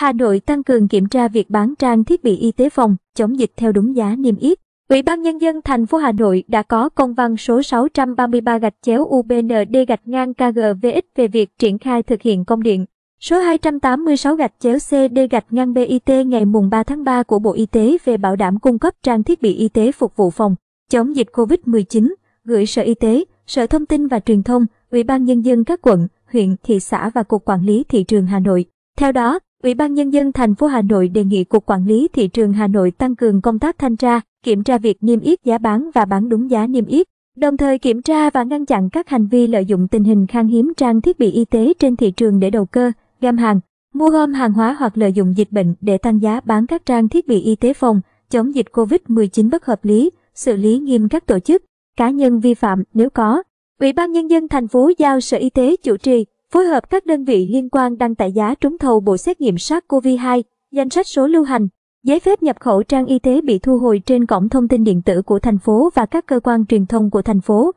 Hà Nội tăng cường kiểm tra việc bán trang thiết bị y tế phòng, chống dịch theo đúng giá niêm yết. Ủy ban Nhân dân thành phố Hà Nội đã có công văn số 633 gạch chéo UBND gạch ngang KGVX về việc triển khai thực hiện công điện. Số 286 gạch chéo CD gạch ngang BIT ngày mùng 3 tháng 3 của Bộ Y tế về bảo đảm cung cấp trang thiết bị y tế phục vụ phòng, chống dịch COVID-19, gửi Sở Y tế, Sở Thông tin và Truyền thông, Ủy ban Nhân dân các quận, huyện, thị xã và Cục Quản lý Thị trường Hà Nội. Theo đó, Ủy ban Nhân dân thành phố Hà Nội đề nghị Cục Quản lý Thị trường Hà Nội tăng cường công tác thanh tra, kiểm tra việc niêm yết giá bán và bán đúng giá niêm yết, đồng thời kiểm tra và ngăn chặn các hành vi lợi dụng tình hình khan hiếm trang thiết bị y tế trên thị trường để đầu cơ, găm hàng, mua gom hàng hóa hoặc lợi dụng dịch bệnh để tăng giá bán các trang thiết bị y tế phòng, chống dịch COVID-19 bất hợp lý, xử lý nghiêm các tổ chức, cá nhân vi phạm nếu có. Ủy ban Nhân dân thành phố giao Sở Y tế chủ trì, phối hợp các đơn vị liên quan đăng tải giá trúng thầu bộ xét nghiệm SARS-CoV-2, danh sách số lưu hành, giấy phép nhập khẩu trang y tế bị thu hồi trên cổng thông tin điện tử của thành phố và các cơ quan truyền thông của thành phố.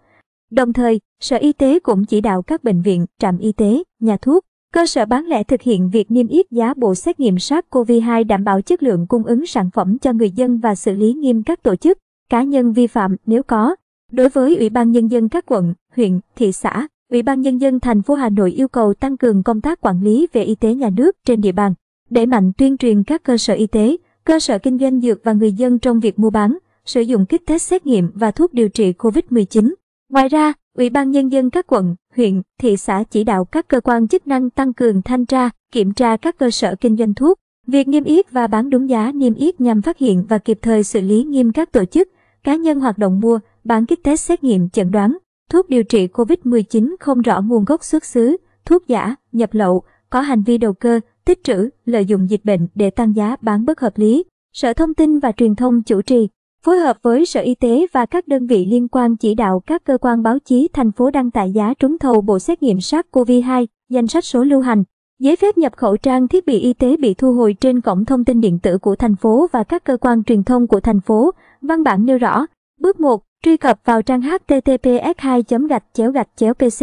Đồng thời, Sở Y tế cũng chỉ đạo các bệnh viện, trạm y tế, nhà thuốc, cơ sở bán lẻ thực hiện việc niêm yết giá bộ xét nghiệm SARS-CoV-2 đảm bảo chất lượng cung ứng sản phẩm cho người dân và xử lý nghiêm các tổ chức, cá nhân vi phạm nếu có. Đối với Ủy ban Nhân dân các quận, huyện, thị xã, Ủy ban Nhân dân thành phố Hà Nội yêu cầu tăng cường công tác quản lý về y tế nhà nước trên địa bàn, đẩy mạnh tuyên truyền các cơ sở y tế, cơ sở kinh doanh dược và người dân trong việc mua bán, sử dụng kit test xét nghiệm và thuốc điều trị COVID-19. Ngoài ra, Ủy ban Nhân dân các quận, huyện, thị xã chỉ đạo các cơ quan chức năng tăng cường thanh tra, kiểm tra các cơ sở kinh doanh thuốc, việc niêm yết và bán đúng giá niêm yết nhằm phát hiện và kịp thời xử lý nghiêm các tổ chức, cá nhân hoạt động mua, bán kit test xét nghiệm chẩn đoán, thuốc điều trị COVID-19 không rõ nguồn gốc xuất xứ, thuốc giả, nhập lậu, có hành vi đầu cơ, tích trữ, lợi dụng dịch bệnh để tăng giá bán bất hợp lý. Sở Thông tin và Truyền thông chủ trì, phối hợp với Sở Y tế và các đơn vị liên quan chỉ đạo các cơ quan báo chí thành phố đăng tải giá trúng thầu bộ xét nghiệm SARS-CoV-2, danh sách số lưu hành, giấy phép nhập khẩu trang thiết bị y tế bị thu hồi trên cổng thông tin điện tử của thành phố và các cơ quan truyền thông của thành phố. Văn bản nêu rõ, bước 1, truy cập vào trang https 2 gạch chéo gạch chéo pc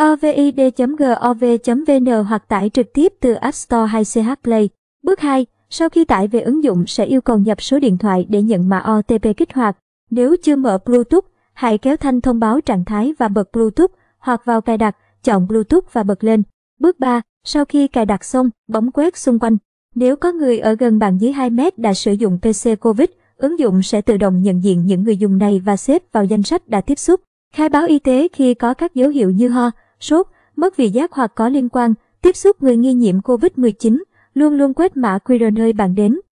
covid gov vn hoặc tải trực tiếp từ app store hay ch play bước 2 sau khi tải về ứng dụng sẽ yêu cầu nhập số điện thoại để nhận mã otp kích hoạt nếu chưa mở bluetooth hãy kéo thanh thông báo trạng thái và bật bluetooth hoặc vào cài đặt chọn bluetooth và bật lên bước 3 sau khi cài đặt xong bấm quét xung quanh nếu có người ở gần bạn dưới 2 mét đã sử dụng pc covid Ứng dụng sẽ tự động nhận diện những người dùng này và xếp vào danh sách đã tiếp xúc. Khai báo y tế khi có các dấu hiệu như ho, sốt, mất vị giác hoặc có liên quan, tiếp xúc người nghi nhiễm COVID-19, luôn luôn quét mã QR nơi bạn đến.